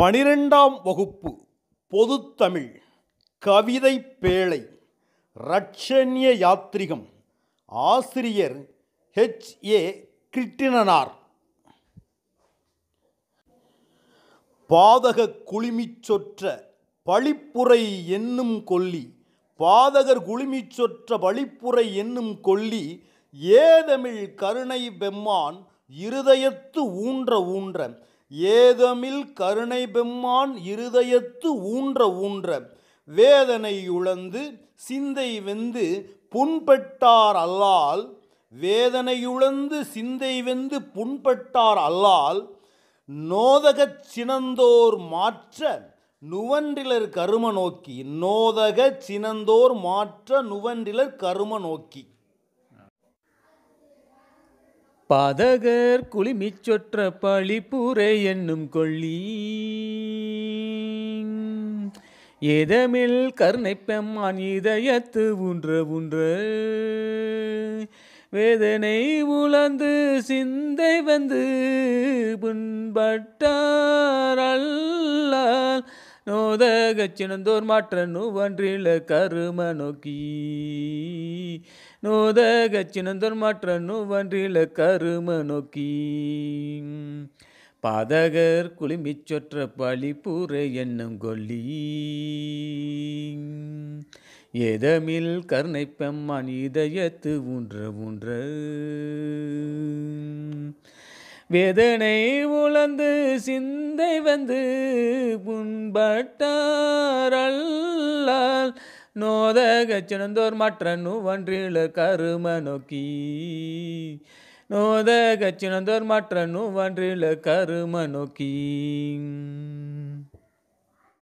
பனிரெண்டாம் வகுப்பு பொதுத்தமிழ் கவிதை பேழை ரட்சண்ய யாத்ரிகம் ஆசிரியர் ஹெச் ஏ கிருட்டிணனார் பாதக குழுமிச் சொற்ற பழிப்புரை என்னும் கொல்லி பாதகர் குழுமிச் சொற்ற பழிப்புரை என்னும் கொல்லி ஏதமிழ் கருணை பெம்மான் இருதயத்து ஊன்ற ஊன்ற ஏதமில் கருணை பெம்மான் இருதயத்து ஊன்ற ஊன்ற வேதனை உழந்து சிந்தை வெந்து புண்பட்டார் அல்லால் வேதனையுழந்து சிந்தை வெந்து புண்பட்டார் அல்லால் நோதகச் சினந்தோர் மாற்ற நுவன்றிலர் கரும நோக்கி நோதக சினந்தோர் மாற்ற நுவன்றிலர் கரும நோக்கி பாதகர் குளிமிச் சொற்ற பழிப்புரை என்னும் கொள்ளி ஏதமில் கருணை பெம்மான் இதயத்து ஊன்ற உன்ற வேதனை உழந்து சிந்தை வந்து புண்பட்டார் அல்லால் நோதகச்சினந்தோர் மாற்ற நுவன்றில கரும நோக்கி நோதகச்சினந்தோர் மாற்ற நுவன்றில கரும நோக்கி பாதகர் குளிம்பிச் சொற்ற பழிப்புரை என்னும் கொல்லி ஏதமில் கருணை பெம்மான் இதயத்து ஊன்ற ஊன்ற வேதனை உழந்து சிந்தை வந்து புண்பட்டாரல்லால் நோதக சினந்தோர் மற்ற நுவன்றில கரும நோக்கி நோதக சினந்தோர் மற்ற நுவன்றில கரும நோக்கி